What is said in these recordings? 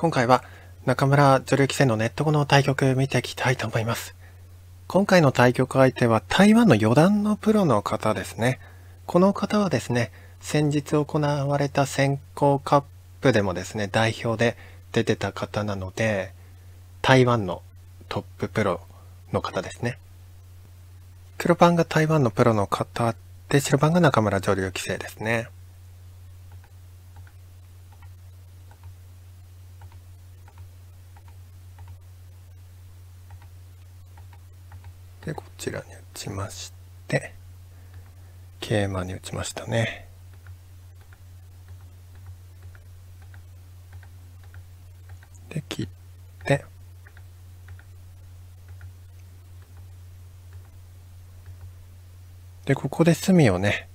今回は中村女流棋戦のネット後の対局見ていきたいと思います。今回の対局相手は台湾の四段のプロの方ですね。この方はですね、先日行われた選考カップでもですね、代表で出てた方なので、台湾のトッププロの方ですね。黒番が台湾のプロの方で、白番が中村女流棋聖ですね。でこちらに打ちまして桂馬に打ちましたね。で切ってでここで隅をね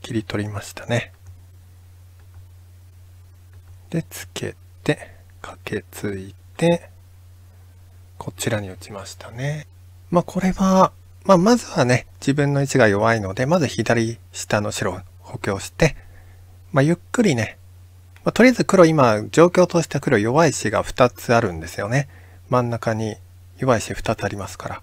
切り取りましたね。でつけてかけついてこちらに打ちましたね。まあ、これは、まあ、まずはね、自分の位置が弱いので、まず左下の白を補強して、まあ、ゆっくりね、まあ、とりあえず黒今、状況として黒弱い石が2つあるんですよね。真ん中に弱い石2つありますから。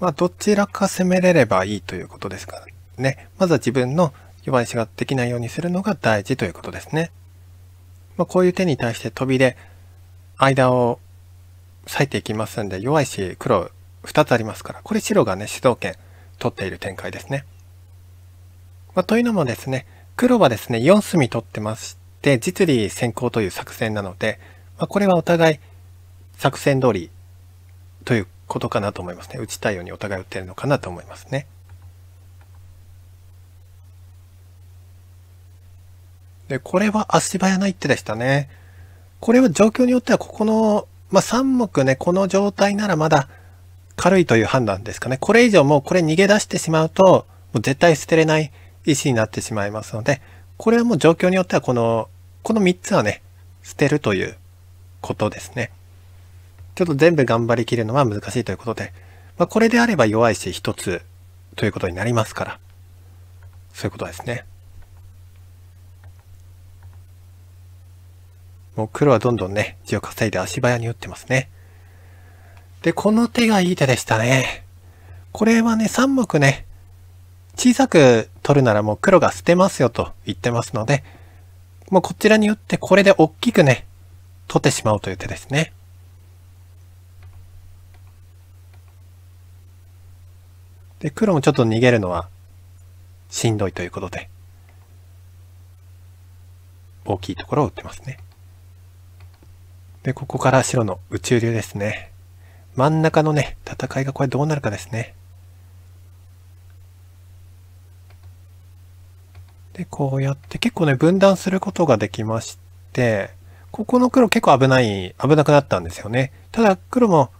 まあ、どちらか攻めれればいいということですからね。まずは自分の弱い石ができないようにするのが大事ということですね。まあ、こういう手に対して飛びで間を割いていきますんで弱い石黒2つありますから、これ白がね、主導権取っている展開ですね。まあ、というのもですね、黒はですね、4隅取ってまして、実利先行という作戦なので、まあ、これはお互い作戦通りということかなと思いますね。打ちたいようにお互い打ってるのかなと思いますね。で、これは足早な一手でしたね。これは状況によってはここの、まあ、3目ね、この状態ならまだ軽いという判断ですかね。これ以上もうこれ逃げ出してしまうと、もう絶対捨てれない石になってしまいますので、これはもう状況によってはこの、この3つはね、捨てるということですね。ちょっと全部頑張りきるのは難しいということで、まあ、これであれば弱い石1つということになりますから、そういうことですね。もう黒はどんどんね、地を稼いで足早に打ってますね。で、この手がいい手でしたね。これはね、3目ね、小さく取るならもう黒が捨てますよと言ってますので、もうこちらに打ってこれで大きくね、取ってしまおうという手ですね。で、黒もちょっと逃げるのはしんどいということで、大きいところを打ってますね。で、ここから白の宇宙流ですね。真ん中のね、戦いがこれどうなるかですね。で、こうやって結構ね、分断することができまして、ここの黒結構危ない、危なくなったんですよね。ただ黒も、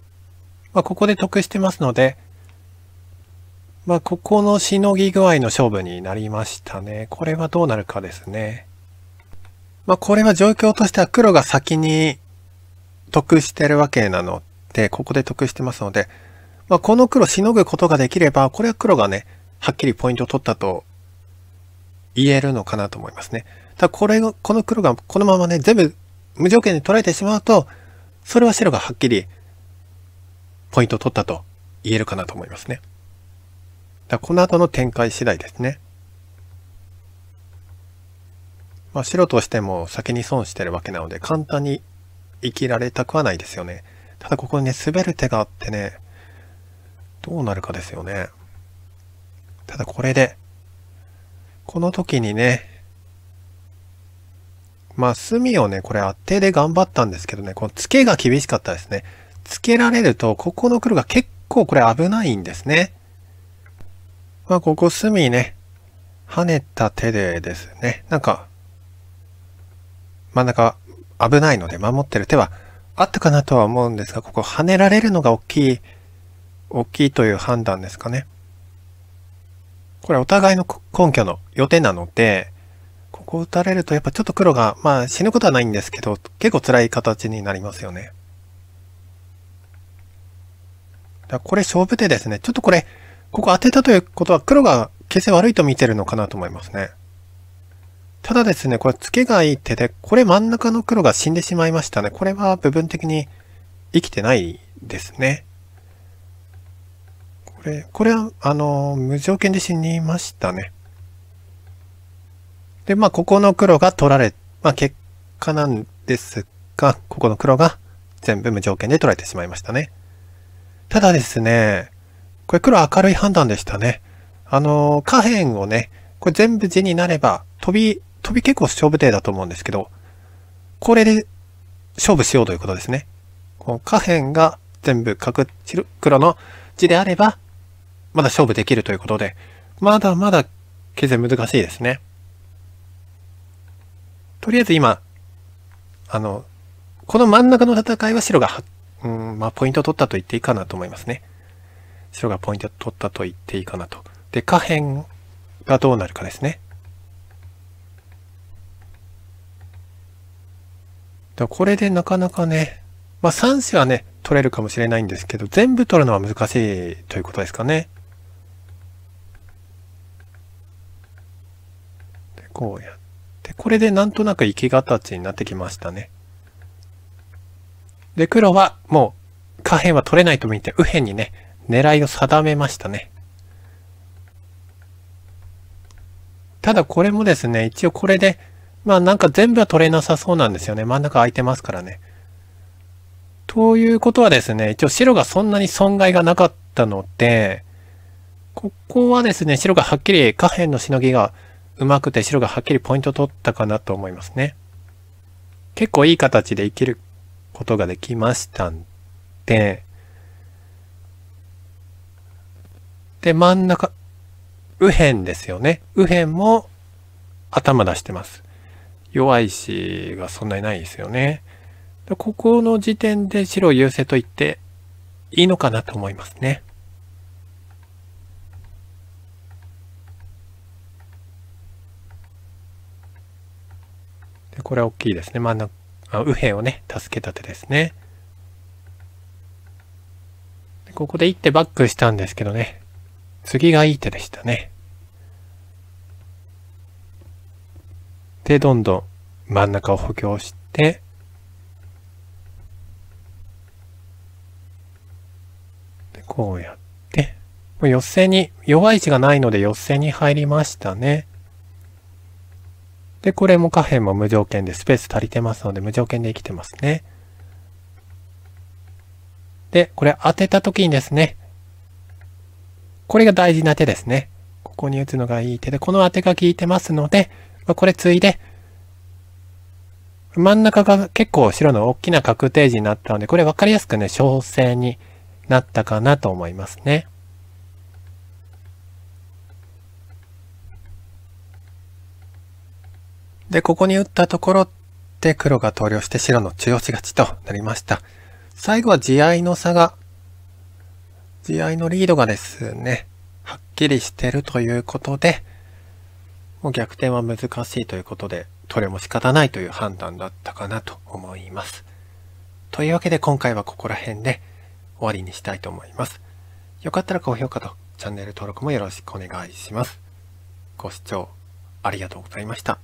まあ、ここで得してますので、まあ、ここのしのぎ具合の勝負になりましたね。これはどうなるかですね。まあ、これは状況としては黒が先に得してるわけなのってここで得してますので、まあ、この黒しのぐことができれば、これは黒がね、はっきりポイントを取ったと言えるのかなと思いますね。ただこれこの黒がこのままね、全部無条件に取られてしまうと、それは白がはっきりポイントを取ったと言えるかなと思いますね。だこの後の展開次第ですね。まあ、白としても先に損してるわけなので簡単に生きられたくはないですよね。ただここにね、滑る手があってね、どうなるかですよね。ただこれで、この時にね、まあ、隅をね、これ圧定で頑張ったんですけどね、この付けが厳しかったですね。付けられると、ここの黒が結構これ危ないんですね。まあ、ここ隅ね、跳ねた手でですね、なんか、真ん中危ないので守ってる手はあったかなとは思うんですが、ここ跳ねられるのが大きい、大きいという判断ですかね。これお互いの根拠の予定なので、ここ打たれるとやっぱちょっと黒が、まあ死ぬことはないんですけど、結構辛い形になりますよね。だこれ勝負手ですね。ちょっとこれ、ここ当てたということは黒が形勢悪いと見てるのかなと思いますね。ただですね、これツケがいい手で、これ真ん中の黒が死んでしまいましたね。これは部分的に生きてないですね。これ、これは、あの、無条件で死にましたね。で、まあ、ここの黒が取られ、まあ、結果なんですが、ここの黒が全部無条件で取られてしまいましたね。ただですね、これ黒明るい判断でしたね。あの、下辺をね、これ全部地になれば、飛び飛び結構勝負手だと思うんですけど、これで勝負しようということですね。この下辺が全部角、黒の地であれば、まだ勝負できるということで、まだまだ形勢難しいですね。とりあえず今、あの、この真ん中の戦いは白がは、うん、まあ、ポイントを取ったと言っていいかなと思いますね。白がポイントを取ったと言っていいかなと。で、下辺がどうなるかですね。だこれでなかなかね、まあ3子はね、取れるかもしれないんですけど、全部取るのは難しいということですかね。で、こうやって、これでなんとなく生き形になってきましたね。で、黒はもう下辺は取れないと見て、右辺にね、狙いを定めましたね。ただこれもですね、一応これでまあなんか全部は取れなさそうなんですよね。真ん中空いてますからね。ということはですね、一応白がそんなに損害がなかったので、ここはですね、白がはっきり下辺のしのぎがうまくて白がはっきりポイント取ったかなと思いますね。結構いい形で生きることができましたんで、で、真ん中、右辺ですよね。右辺も頭出してます。弱い石がそんなにないですよね。ここの時点で白優勢と言っていいのかなと思いますね。でこれは大きいですね。真ん中、右辺をね、助けた手ですね。ここで一手バックしたんですけどね。次がいい手でしたね。で、どんどん真ん中を補強して、こうやって、もう寄せに、弱い位置がないので寄せに入りましたね。で、これも下辺も無条件でスペース足りてますので無条件で生きてますね。で、これ当てた時にですね、これが大事な手ですね。ここに打つのがいい手で、この当てが効いてますので、まあ、これ次いで、真ん中が結構白の大きな確定地になったので、これ分かりやすくね、小正になったかなと思いますね。で、ここに打ったところで黒が投了して白の中押し勝ちとなりました。最後は地合の差が、地合のリードがですね、はっきりしてるということで、もう逆転は難しいということで、取れも仕方ないという判断だったかなと思います。というわけで今回はここら辺で終わりにしたいと思います。よかったら高評価とチャンネル登録もよろしくお願いします。ご視聴ありがとうございました。